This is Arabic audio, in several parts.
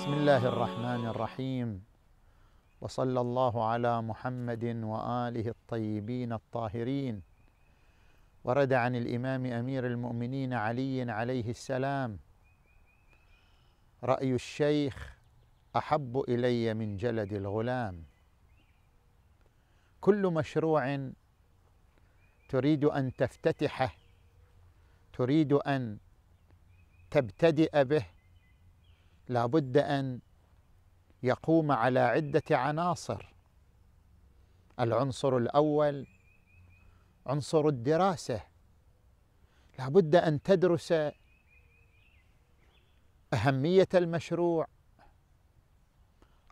بسم الله الرحمن الرحيم وصلى الله على محمد واله الطيبين الطاهرين ورد عن الامام امير المؤمنين علي عليه السلام راي الشيخ احب الي من جلد الغلام كل مشروع تريد ان تفتتحه تريد ان تبتدئ به لابد ان يقوم على عده عناصر العنصر الاول عنصر الدراسه لابد ان تدرس اهميه المشروع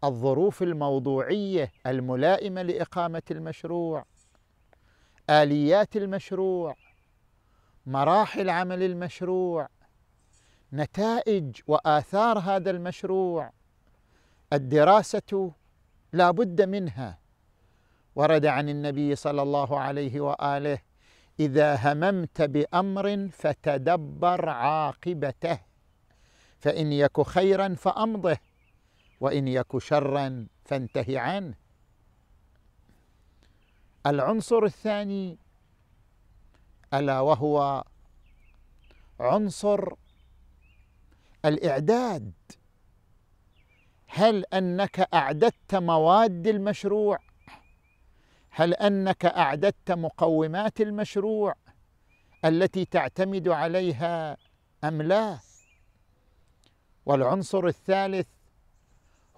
الظروف الموضوعيه الملائمه لاقامه المشروع اليات المشروع مراحل عمل المشروع نتائج واثار هذا المشروع الدراسه لا بد منها ورد عن النبي صلى الله عليه واله اذا هممت بامر فتدبر عاقبته فان يك خيرا فامضه وان يك شرا فانتهي عنه العنصر الثاني الا وهو عنصر الإعداد هل أنك أعددت مواد المشروع؟ هل أنك أعددت مقومات المشروع التي تعتمد عليها أم لا؟ والعنصر الثالث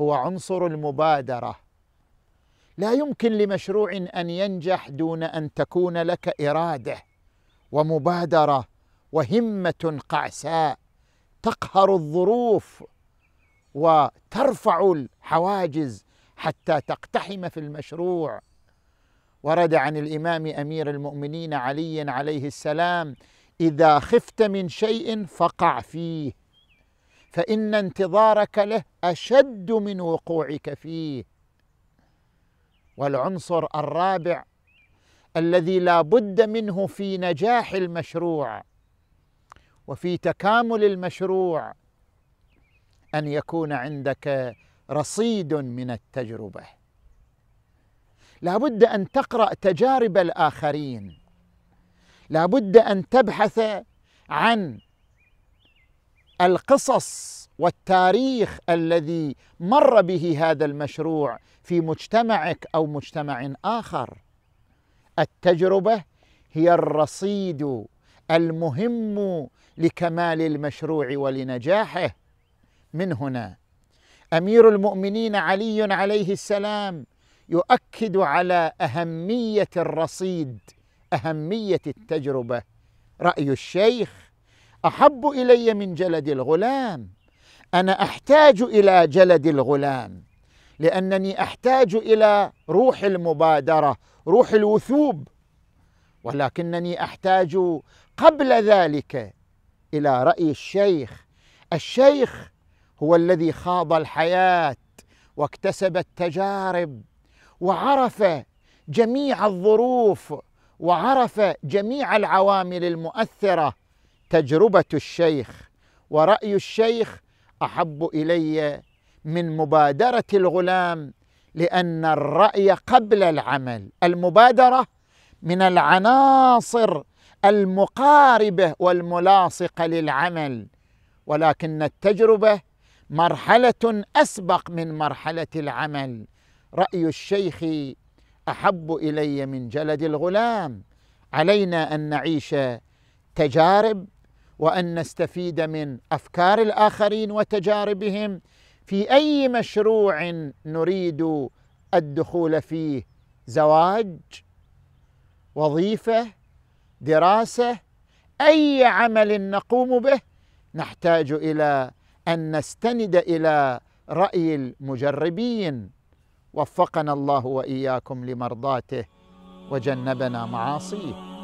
هو عنصر المبادره لا يمكن لمشروع ان ينجح دون ان تكون لك اراده ومبادره وهمه قعساء تقهر الظروف وترفع الحواجز حتى تقتحم في المشروع ورد عن الامام امير المؤمنين علي عليه السلام اذا خفت من شيء فقع فيه فان انتظارك له اشد من وقوعك فيه والعنصر الرابع الذي لا بد منه في نجاح المشروع وفي تكامل المشروع ان يكون عندك رصيد من التجربه لابد ان تقرا تجارب الاخرين لابد ان تبحث عن القصص والتاريخ الذي مر به هذا المشروع في مجتمعك او مجتمع اخر التجربه هي الرصيد المهم لكمال المشروع ولنجاحه من هنا امير المؤمنين علي عليه السلام يؤكد على اهميه الرصيد اهميه التجربه راي الشيخ احب الي من جلد الغلام انا احتاج الى جلد الغلام لانني احتاج الى روح المبادره روح الوثوب ولكنني احتاج قبل ذلك الى راي الشيخ الشيخ هو الذي خاض الحياه واكتسب التجارب وعرف جميع الظروف وعرف جميع العوامل المؤثره تجربه الشيخ وراي الشيخ احب الي من مبادره الغلام لان الراي قبل العمل المبادره من العناصر المقاربه والملاصقه للعمل ولكن التجربه مرحله اسبق من مرحله العمل راي الشيخ احب الي من جلد الغلام علينا ان نعيش تجارب وان نستفيد من افكار الاخرين وتجاربهم في اي مشروع نريد الدخول فيه زواج وظيفه دراسه اي عمل نقوم به نحتاج الى ان نستند الى راي المجربين وفقنا الله واياكم لمرضاته وجنبنا معاصيه